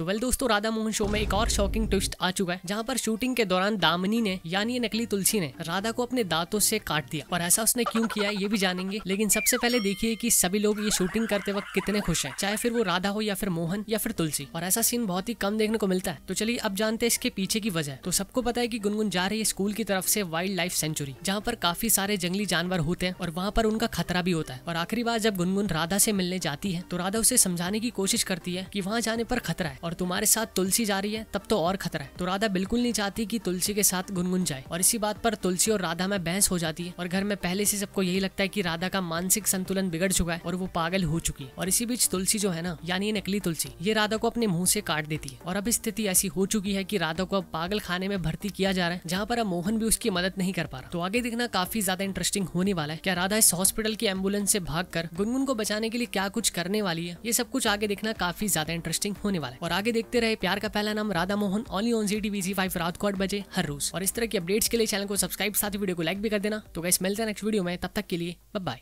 तो वेल दोस्तों राधा मोहन शो में एक और शॉकिंग ट्विस्ट आ चुका है जहाँ पर शूटिंग के दौरान दामनी ने यानी नकली तुलसी ने राधा को अपने दांतों से काट दिया और ऐसा उसने क्यों किया ये भी जानेंगे लेकिन सबसे पहले देखिए कि सभी लोग ये शूटिंग करते वक्त कितने खुश हैं चाहे फिर वो राधा हो या फिर मोहन या फिर तुलसी और ऐसा सीन बहुत ही कम देखने को मिलता है तो चलिए अब जानते हैं इसके पीछे की वजह तो सबको पता है की गुनगुन जा रही है स्कूल की तरफ से वाइल्ड लाइफ सेंचुरी जहाँ पर काफी सारे जंगली जानवर होते हैं और वहाँ पर उनका खतरा भी होता है और आखिरी बार जब गुनगुन राधा से मिलने जाती है तो राधा उसे समझाने की कोशिश करती है की वहाँ जाने पर खतरा है और तुम्हारे साथ तुलसी जा रही है तब तो और खतरा है तो राधा बिल्कुल नहीं चाहती की तुलसी के साथ गुनगुन जाए और इसी बात पर तुलसी और राधा में बहस हो जाती है और घर में पहले से सबको यही लगता है की राधा का मानसिक संतुलन बिगड़ चुका है और वो पागल हो चुकी है और इसी बीच तुलसी जो है ना यानी नकली तुलसी ये राधा को अपने मुंह से काट देती है और अब स्थिति ऐसी हो चुकी है की राधा को अब पागल खाने में भर्ती किया जा रहा है जहाँ पर अब मोहन भी उसकी मदद नहीं कर पा रहा तो आगे देखना काफी ज्यादा इंटरेस्टिंग होने वाला है क्या राधा इस हॉस्पिटल की एम्बुलेंस से भाग गुनगुन को बचाने के लिए क्या कुछ करने वाली है ये सब कुछ आगे देखना काफी ज्यादा इंटरेस्टिंग होने वाला है और और आगे देखते रहे प्यार का पहला नाम Radha Mohan only on Zee TV Zee five रात को आठ बजे हर रोज और इस तरह की अपडेट्स के लिए चैनल को सब्सक्राइब साथ ही वीडियो को लाइक भी कर देना तो गाइस मिलते हैं नेक्स्ट वीडियो में तब तक के लिए बाय